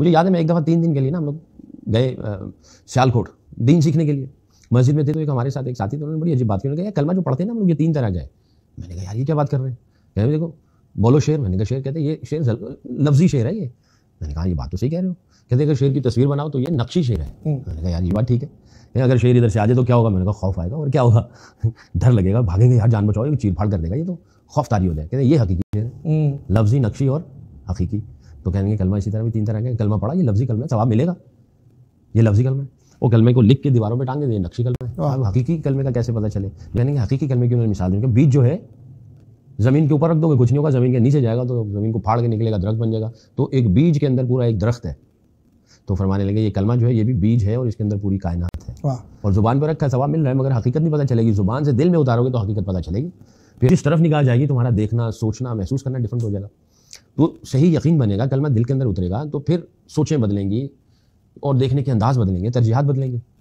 मुझे याद है मैं एक दफ़ा तीन दिन के लिए ना हम लोग गए सियालकोट दीन सीखने के लिए मस्जिद में थे तो एक हमारे साथ एक साथी तो उन्होंने बड़ी अजीब बात की उन्होंने कहा कलमा जो पढ़ते हैं ना हम लोग ये तीन तरह गए मैंने कहा यार ये क्या बात कर रहे हैं कह देखो बोलो शेर मैंने कहा शेर कहते ये शेर लफ्जी शेर है ये मैंने कहा ये बात तो सही कह रहे हो कहते अगर शेर की तस्वीर बनाओ तो ये नक्शी शेर है हम्म। मैंने कहा यार ये बात ठीक है अगर शेर इधर से आ जाए तो क्या होगा मैंने कहा खौफ आएगा और क्या होगा डर लगेगा भागेंगे यार जान बचाओ चीर फाड़ कर देगा ये तो खौफ तारी हो जाए कहते ये हकीकी शेर है हम्म। लफ्जी नक्शी और हकीकी तो कहेंगे कलमा इसी तरह भी तीन तरह के कलमा पढ़ा ये लफ्जी कलमा सवाब मिलेगा ये लफ्जी कलमा है वो कलमे को लिख के दीवारों पर टांगे ये नक्शी कलमा है अब हकीकी कलमे का कैसे पता चले यानी हकीकी कलमे की मिसाल दी बीज जो है ज़मीन के ऊपर रख दोगे कुछ नहीं होगा ज़मीन के नीचे जाएगा तो ज़मीन को फाड़ के निकलेगा दरख्त बन जाएगा तो एक बीज के अंदर पूरा एक दरख्त है तो फरमाने लगे ये कलमा जो है ये भी बीज है और इसके अंदर पूरी कायनात है और ज़ुबान पर रखा सवाब मिल रहा है मगर हकीकत नहीं पता चलेगी ज़ुबान से दिल में उतारोगे तो हकीकत पता चलेगी फिर जिस तरफ निकाल जाएगी तुम्हारा देखना सोचना महसूस करना डिफरेंट हो जाएगा तो सही यकीन बनेगा कलमा दिल के अंदर उतरेगा तो फिर सोचें बदलेंगी और देखने के अंदाज बदलेंगे तरजीहत बदलेंगे